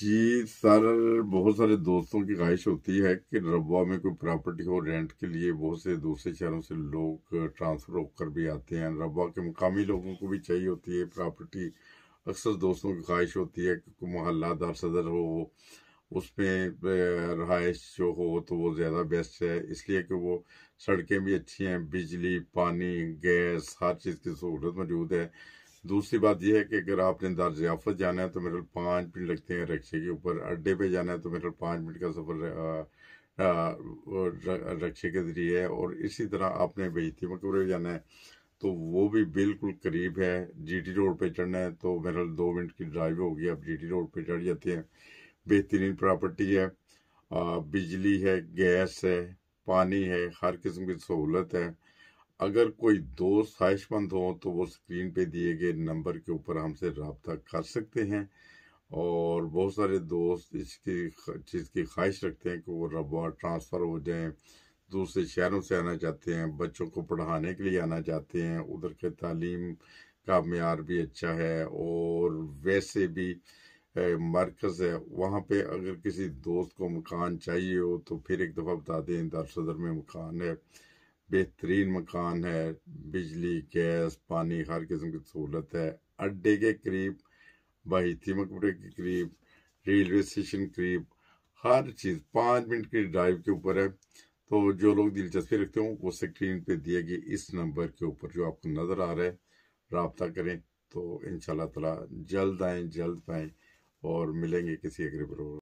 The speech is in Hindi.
जी सर बहुत सारे दोस्तों की ख्वाहिश होती है कि रबा में कोई प्रॉपर्टी हो रेंट के लिए बहुत से दूसरे शहरों से लोग ट्रांसफ़र होकर भी आते हैं रबा के मुकामी लोगों को भी चाहिए होती है प्रॉपर्टी अक्सर दोस्तों की ख्वाहिश होती है कि मोहल्ला दर सदर हो उसमें रहाइश जो हो तो वो ज़्यादा बेस्ट है इसलिए कि वो सड़कें भी अच्छी हैं बिजली पानी गैस हर चीज़ की सहूलत मौजूद है दूसरी बात यह है कि अगर आपने दारजियाफत जाना है तो मेरे पाँच मिनट लगते हैं रक्शे के ऊपर अड्डे पे जाना है तो मेरे पाँच मिनट का सफ़र रक्शे के ज़रिए है और इसी तरह आपने बेजती मकबरे जाना है तो वो भी बिल्कुल करीब है जीटी रोड पे चढ़ना है तो मेरे दो मिनट की ड्राइव होगी आप जीटी रोड पे चढ़ जाते हैं बेहतरीन प्रॉपर्टी है बिजली है गैस है पानी है हर किस्म की सहूलत है अगर कोई दोस्त ख्वाहिशमंद हो तो वो स्क्रीन पे दिए गए नंबर के ऊपर हमसे रबता कर सकते हैं और बहुत सारे दोस्त इसकी चीज़ की ख्वाहिश रखते हैं कि वो रबा ट्रांसफ़र हो जाए दूसरे शहरों से आना चाहते हैं बच्चों को पढ़ाने के लिए आना चाहते हैं उधर के तालीम का मैार भी अच्छा है और वैसे भी मरकज़ है वहाँ पे अगर किसी दोस्त को मकान चाहिए हो तो फिर एक दफ़ा बता दें सदर में मकान है बेहतरीन मकान है बिजली गैस पानी हर किस्म की सहूलत है अड्डे के करीब बहिती मकबरे के करीब रेलवे स्टेशन करीब हर चीज़ पाँच मिनट की ड्राइव के ऊपर है तो जो लोग दिलचस्पी रखते हो वो स्क्रीन पे दिए गए इस नंबर के ऊपर जो आपको नज़र आ रहा है रबता करें तो इन तला जल्द आएँ जल्द पाएँ और मिलेंगे किसी अगले प्रोग्राम